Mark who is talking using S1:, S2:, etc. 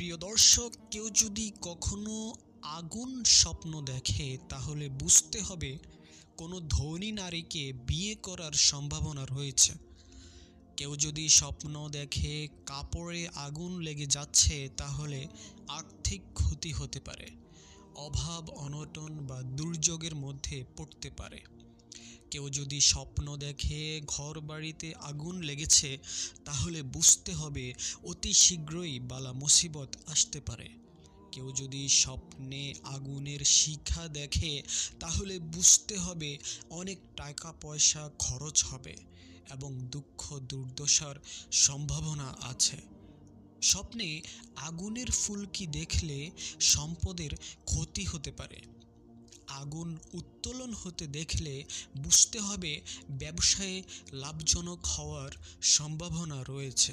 S1: প্রিয় দর্শক কেউ যদি কখনো আগুন স্বপ্ন দেখে তাহলে বুঝতে হবে কোনো ধনী নারীকে বিয়ে করার সম্ভাবনা রয়েছে কেউ যদি স্বপ্ন দেখে কাপড়ে আগুন লেগে যাচ্ছে তাহলে আর্থিক ক্ষতি হতে পারে অভাব অনটন বা দুর্যোগের মধ্যে পড়তে পারে কেউ যদি স্বপ্ন দেখে ঘর বাড়িতে আগুন লেগেছে তাহলে বুঝতে হবে অতি শীঘ্রই বালা মুসিবত আসতে পারে কেউ যদি স্বপ্নে আগুনের শিখা দেখে তাহলে বুঝতে হবে অনেক টাকা পয়সা খরচ হবে এবং দুঃখ দুর্দশার সম্ভাবনা আছে স্বপ্নে আগুনের ফুলকি দেখলে সম্পদের ক্ষতি হতে পারে আগুন উত্তোলন হতে দেখলে বুঝতে হবে ব্যবসায়ে লাভজনক হওয়ার সম্ভাবনা রয়েছে